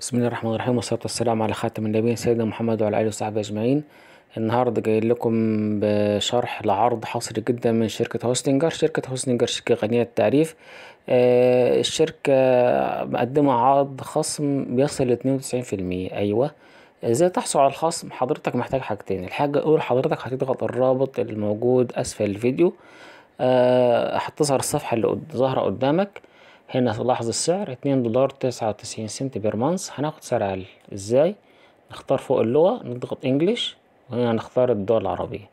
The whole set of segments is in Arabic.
بسم الله الرحمن الرحيم والصلاة والسلام على خاتم النبيين سيدنا محمد وعلى آله وصحبه أجمعين النهاردة جاي لكم بشرح لعرض حصري جدا من شركة هوستنجر شركة هوستنجر شركة غنية التعريف الشركة مقدمة عرض خصم بيصل ل 92% أيوة ازاي تحصل على الخصم حضرتك محتاج حاجتين الحاجة الأولى حضرتك هتضغط الرابط الموجود أسفل الفيديو هتظهر الصفحة اللي ظاهرة قدامك هنا تلاحظ لاحظ السعر اتنين دولار تسعة وتسعين سنت بير مانس هناخد سعر أقل ازاي نختار فوق اللغة نضغط انجليش وهنا هنختار الدول العربية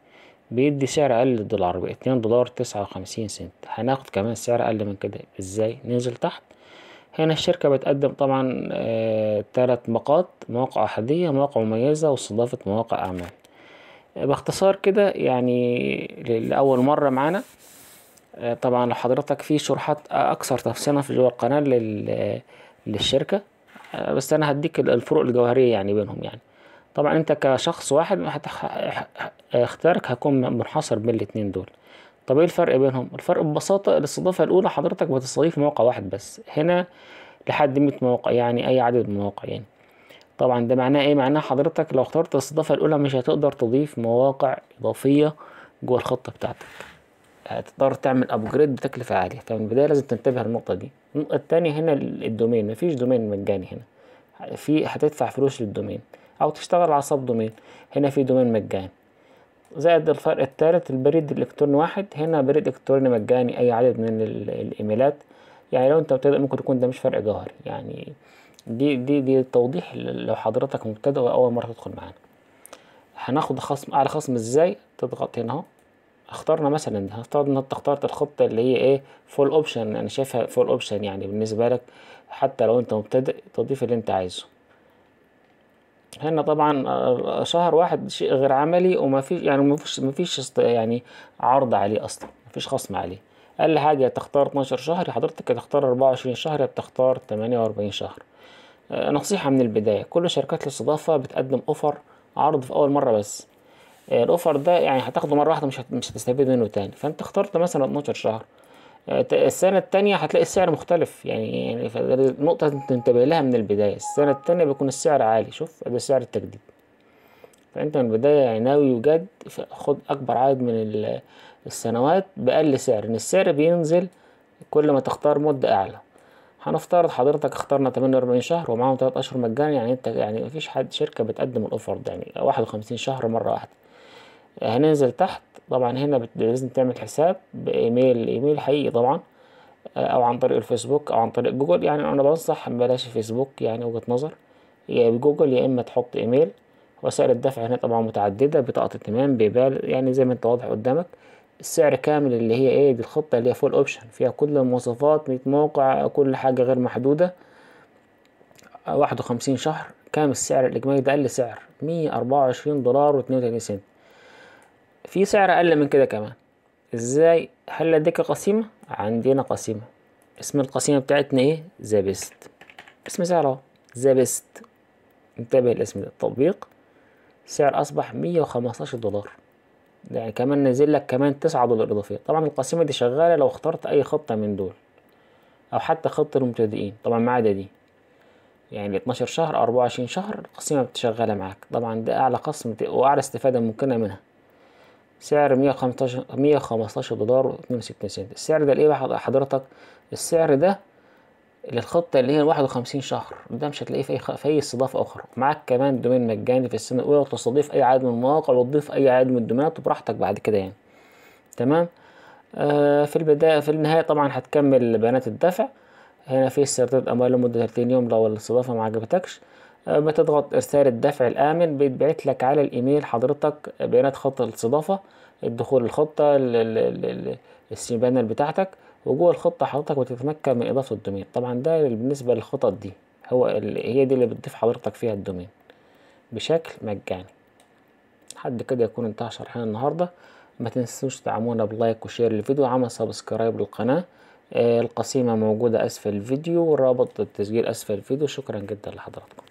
بيدي سعر أقل للدول العربية اتنين دولار تسعة وخمسين سنت هناخد كمان سعر أقل من كده ازاي ننزل تحت هنا الشركة بتقدم طبعا آه تلات نقاط مواقع أحادية مواقع مميزة واستضافة مواقع أعمال باختصار كده يعني لأول مرة معانا آه، طبعا لو حضرتك في شروحات اكثر تفصيلا في جوه القناه لل... للشركه آه، بس انا هديك الفروق الجوهريه يعني بينهم يعني طبعا انت كشخص واحد اختيارك هيكون منحصر بين الاتنين دول طب ايه الفرق بينهم الفرق ببساطه الاستضافه الاولى حضرتك بتستضيف موقع واحد بس هنا لحد 100 موقع يعني اي عدد من المواقع يعني طبعا ده معناه ايه معناه حضرتك لو اخترت الاستضافه الاولى مش هتقدر تضيف مواقع اضافيه جوه الخطه بتاعتك هتضطر آه، تعمل ابجريد بتكلفه عاليه فمن البدايه لازم تنتبه للنقطه دي النقطه الثانيه هنا الدومين مفيش دومين مجاني هنا في هتدفع فلوس للدومين او تشتغل على سب دومين هنا في دومين مجاني زائد الفرق الثالث البريد الالكتروني واحد هنا بريد الكتروني مجاني اي عدد من الايميلات يعني لو انت مبتدئ ممكن يكون ده مش فرق جوهري يعني دي دي دي توضيح لو حضرتك مبتدئ واول مره تدخل معانا هناخد خصم اعلى خصم ازاي تضغط هنا اهو اخترنا مثلا هفترض ان انت اخترت الخطه اللي هي ايه فول اوبشن انا شايفها فول اوبشن يعني بالنسبه لك حتى لو انت مبتدئ تضيف اللي انت عايزه هنا طبعا آه، شهر واحد شيء غير عملي وما فيش يعني ما فيش ما فيش يعني عرض عليه اصلا ما فيش خصم عليه اقل حاجه تختار 12 شهر حضرتك هتختار 24 شهر يا بتختار 48 شهر آه، نصيحه من البدايه كل شركات الاستضافه بتقدم اوفر عرض في اول مره بس آه، الاوفر ده يعني هتاخده مره واحده مش مش هتستفيد منه تاني فانت اخترت مثلا 12 شهر آه، السنة التانية هتلاقي السعر مختلف يعني يعني نقطة تنتبه لها من البداية السنة التانية بيكون السعر عالي شوف ده سعر التجديد فأنت من البداية يعني ناوي وجد خد أكبر عدد من السنوات بأقل سعر إن السعر بينزل كل ما تختار مدة أعلى هنفترض حضرتك اخترنا 48 شهر ومعاهم 3 أشهر مجانا يعني أنت يعني مفيش حد شركة بتقدم الأوفر ده يعني 51 شهر مرة واحدة هننزل تحت طبعا هنا لازم تعمل حساب بايميل ايميل حقيقي طبعا او عن طريق الفيسبوك او عن طريق جوجل يعني انا بنصح بلاش فيسبوك يعني وجهة نظر يا بجوجل يا اما تحط ايميل وسائل الدفع هنا طبعا متعددة بطاقة ائتمان بيبال يعني زي ما انت واضح قدامك السعر كامل اللي هي ايه دي الخطة اللي هي فول اوبشن فيها كل المواصفات مية موقع كل حاجة غير محدودة واحد وخمسين شهر كام السعر الإجمالي ده أقل سعر مية أربعة وعشرين دولار واتنين وتلاتين سنت في سعر أقل من كده كمان إزاي هل لديك قسيمة؟ عندنا قسيمة اسم القسيمة بتاعتنا إيه؟ ذا بيست اسم سعره أهو ذا بيست انتبه لاسم التطبيق سعر أصبح مية وخمستاشر دولار يعني كمان نزل لك كمان تسعة دولار إضافية طبعا القسيمة دي شغالة لو اخترت أي خطة من دول أو حتى خطة المبتدئين طبعا ما عدا دي يعني 12 شهر اربعة 24 شهر القسيمة بتشغلها معاك طبعا ده أعلى قسم وأعلى استفادة ممكنة منها سعر 115 115 دولار و62 سنت السعر ده ليه بقى حضرتك السعر ده للخطة اللي هي 51 شهر ده مش هتلاقيه في اي استضافه اخرى معاك كمان دومين مجاني في السنه الاولى وتستضيف اي عدد من المواقع وتضيف اي عدد من الدومينات براحتك بعد كده يعني تمام آه في البدايه في النهايه طبعا هتكمل بيانات الدفع هنا في استرداد اموال لمده 30 يوم لو الاستضافه ما عجبتكش بتضغط آه، ارسال الدفع الامن بيتبعت لك على الايميل حضرتك بيانات خط الاستضافه الدخول الخطه السي بانل بتاعتك وجوه الخطه حضرتك بتتمكن من اضافه الدومين طبعا ده بالنسبه للخطط دي هو هي دي اللي بتضيف حضرتك فيها الدومين بشكل مجاني حد كده يكون انتهى شرحنا النهارده ما تنسوش تدعمونا بلايك وشير للفيديو وعمل سبسكرايب للقناه آه، القسيمه موجوده اسفل الفيديو ورابط التسجيل اسفل الفيديو شكرا جدا لحضراتكم